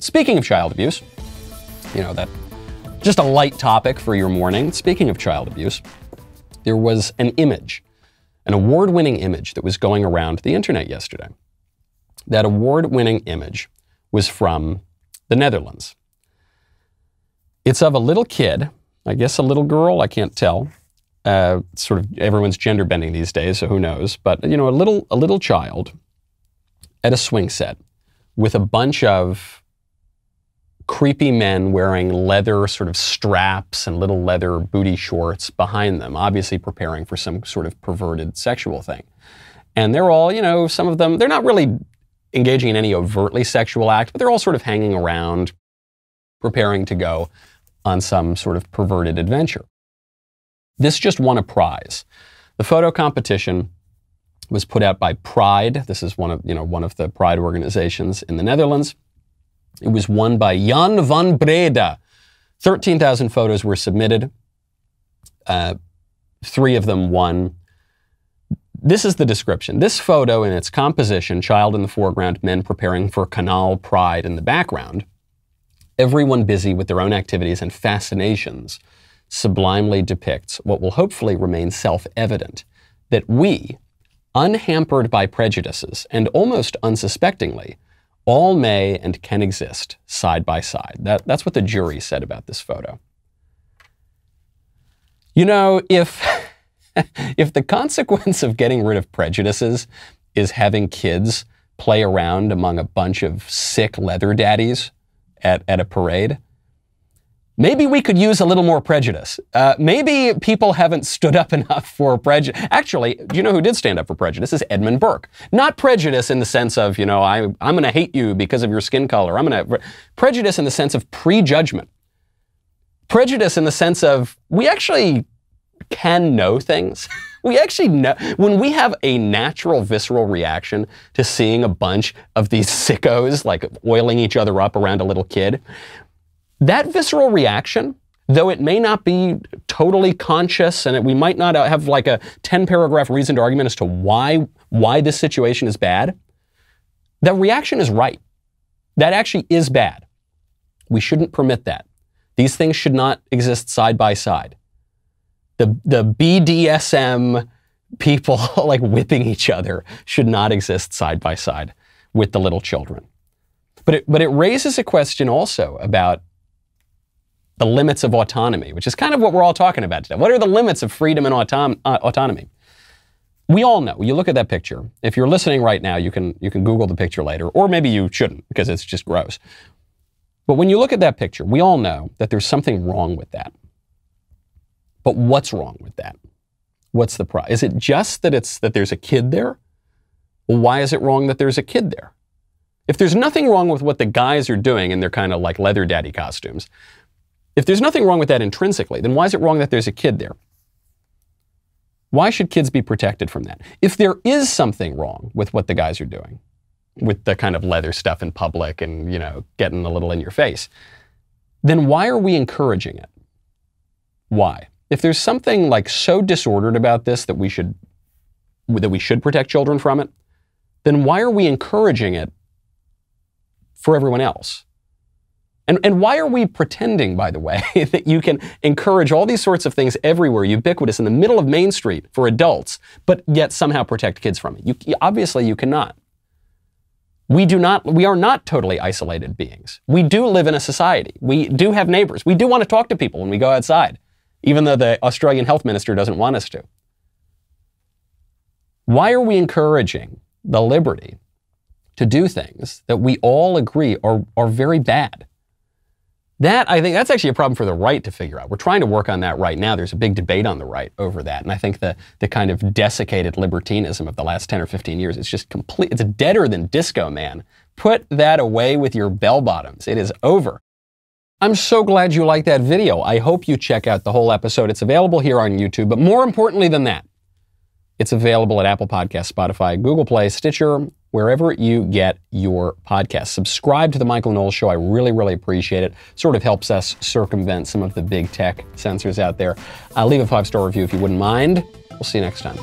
Speaking of child abuse, you know, that just a light topic for your morning. Speaking of child abuse, there was an image, an award winning image that was going around the internet yesterday. That award winning image was from the Netherlands. It's of a little kid, I guess a little girl, I can't tell. Uh, sort of everyone's gender bending these days, so who knows? But you know, a little a little child at a swing set with a bunch of creepy men wearing leather sort of straps and little leather booty shorts behind them, obviously preparing for some sort of perverted sexual thing. And they're all, you know, some of them, they're not really engaging in any overtly sexual act, but they're all sort of hanging around, preparing to go on some sort of perverted adventure. This just won a prize. The photo competition was put out by Pride. This is one of, you know, one of the Pride organizations in the Netherlands. It was won by Jan van Breda. 13,000 photos were submitted. Uh, three of them won. This is the description. This photo in its composition, child in the foreground, men preparing for canal pride in the background, everyone busy with their own activities and fascinations, sublimely depicts what will hopefully remain self evident that we, unhampered by prejudices and almost unsuspectingly, all may and can exist side by side. That, that's what the jury said about this photo. You know, if, if the consequence of getting rid of prejudices is having kids play around among a bunch of sick leather daddies at, at a parade, maybe we could use a little more prejudice. Uh, maybe people haven't stood up enough for prejudice. Actually, do you know who did stand up for prejudice? Is Edmund Burke. Not prejudice in the sense of, you know, I, I'm going to hate you because of your skin color. I'm going to. Prejudice in the sense of prejudgment. Prejudice in the sense of we actually can know things. we actually know when we have a natural visceral reaction to seeing a bunch of these sickos like oiling each other up around a little kid. That visceral reaction, though it may not be totally conscious and it, we might not have like a 10 paragraph reasoned argument as to why, why this situation is bad, that reaction is right. That actually is bad. We shouldn't permit that. These things should not exist side by side. The, the BDSM people like whipping each other should not exist side by side with the little children. But it, but it raises a question also about the limits of autonomy, which is kind of what we're all talking about today. What are the limits of freedom and autom- uh, autonomy? We all know. You look at that picture. If you're listening right now, you can you can Google the picture later, or maybe you shouldn't because it's just gross. But when you look at that picture, we all know that there's something wrong with that. But what's wrong with that? What's the problem? Is it just that it's that there's a kid there? Well, why is it wrong that there's a kid there? If there's nothing wrong with what the guys are doing in their kind of like leather daddy costumes, if there's nothing wrong with that intrinsically, then why is it wrong that there's a kid there? Why should kids be protected from that? If there is something wrong with what the guys are doing, with the kind of leather stuff in public and, you know, getting a little in your face, then why are we encouraging it? Why? If there's something like so disordered about this that we should that we should protect children from it, then why are we encouraging it for everyone else? And, and why are we pretending, by the way, that you can encourage all these sorts of things everywhere, ubiquitous, in the middle of Main Street for adults, but yet somehow protect kids from it? You, obviously, you cannot. We do not, we are not totally isolated beings. We do live in a society. We do have neighbors. We do want to talk to people when we go outside, even though the Australian health minister doesn't want us to. Why are we encouraging the liberty to do things that we all agree are, are very bad? That, I think, that's actually a problem for the right to figure out. We're trying to work on that right now. There's a big debate on the right over that. And I think the, the kind of desiccated libertinism of the last 10 or 15 years is just complete. It's deader than disco, man. Put that away with your bell bottoms. It is over. I'm so glad you liked that video. I hope you check out the whole episode. It's available here on YouTube. But more importantly than that, it's available at Apple Podcasts, Spotify, Google Play, Stitcher, wherever you get your podcast. Subscribe to The Michael Knowles Show. I really, really appreciate it. Sort of helps us circumvent some of the big tech censors out there. Uh, leave a five star review if you wouldn't mind. We'll see you next time.